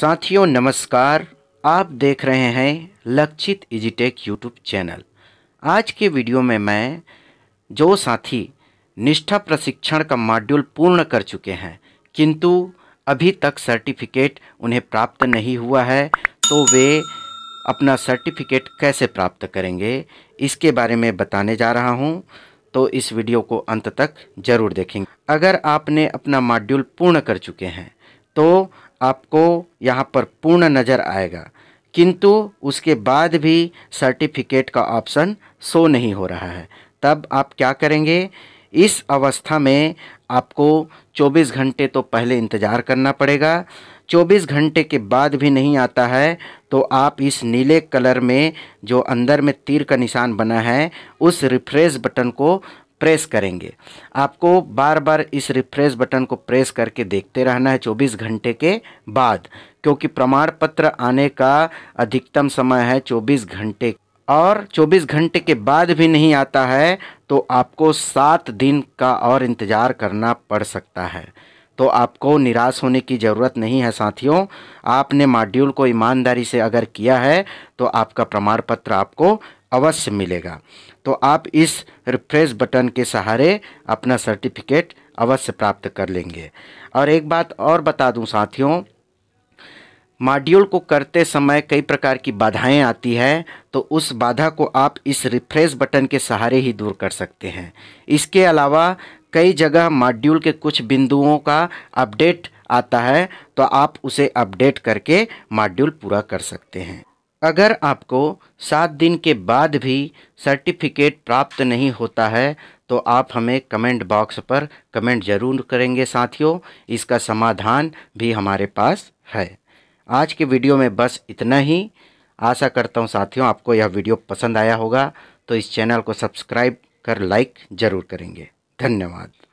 साथियों नमस्कार आप देख रहे हैं लक्षित इजीटेक यूट्यूब चैनल आज के वीडियो में मैं जो साथी निष्ठा प्रशिक्षण का मॉड्यूल पूर्ण कर चुके हैं किंतु अभी तक सर्टिफिकेट उन्हें प्राप्त नहीं हुआ है तो वे अपना सर्टिफिकेट कैसे प्राप्त करेंगे इसके बारे में बताने जा रहा हूँ तो इस वीडियो को अंत तक ज़रूर देखेंगे अगर आपने अपना मॉड्यूल पूर्ण कर चुके हैं तो आपको यहाँ पर पूर्ण नज़र आएगा किंतु उसके बाद भी सर्टिफिकेट का ऑप्शन शो नहीं हो रहा है तब आप क्या करेंगे इस अवस्था में आपको 24 घंटे तो पहले इंतज़ार करना पड़ेगा 24 घंटे के बाद भी नहीं आता है तो आप इस नीले कलर में जो अंदर में तीर का निशान बना है उस रिफ्रेश बटन को प्रेस करेंगे आपको बार बार इस रिफ्रेश बटन को प्रेस करके देखते रहना है 24 घंटे के बाद क्योंकि प्रमाण पत्र आने का अधिकतम समय है 24 घंटे और 24 घंटे के बाद भी नहीं आता है तो आपको सात दिन का और इंतज़ार करना पड़ सकता है तो आपको निराश होने की ज़रूरत नहीं है साथियों आपने मॉड्यूल को ईमानदारी से अगर किया है तो आपका प्रमाण पत्र आपको अवश्य मिलेगा तो आप इस रिफ्रेश बटन के सहारे अपना सर्टिफिकेट अवश्य प्राप्त कर लेंगे और एक बात और बता दूं साथियों मॉड्यूल को करते समय कई प्रकार की बाधाएं आती है तो उस बाधा को आप इस रिफ्रेश बटन के सहारे ही दूर कर सकते हैं इसके अलावा कई जगह मॉड्यूल के कुछ बिंदुओं का अपडेट आता है तो आप उसे अपडेट करके मॉड्यूल पूरा कर सकते हैं अगर आपको सात दिन के बाद भी सर्टिफिकेट प्राप्त नहीं होता है तो आप हमें कमेंट बॉक्स पर कमेंट ज़रूर करेंगे साथियों इसका समाधान भी हमारे पास है आज के वीडियो में बस इतना ही आशा करता हूँ साथियों आपको यह वीडियो पसंद आया होगा तो इस चैनल को सब्सक्राइब कर लाइक ज़रूर करेंगे धन्यवाद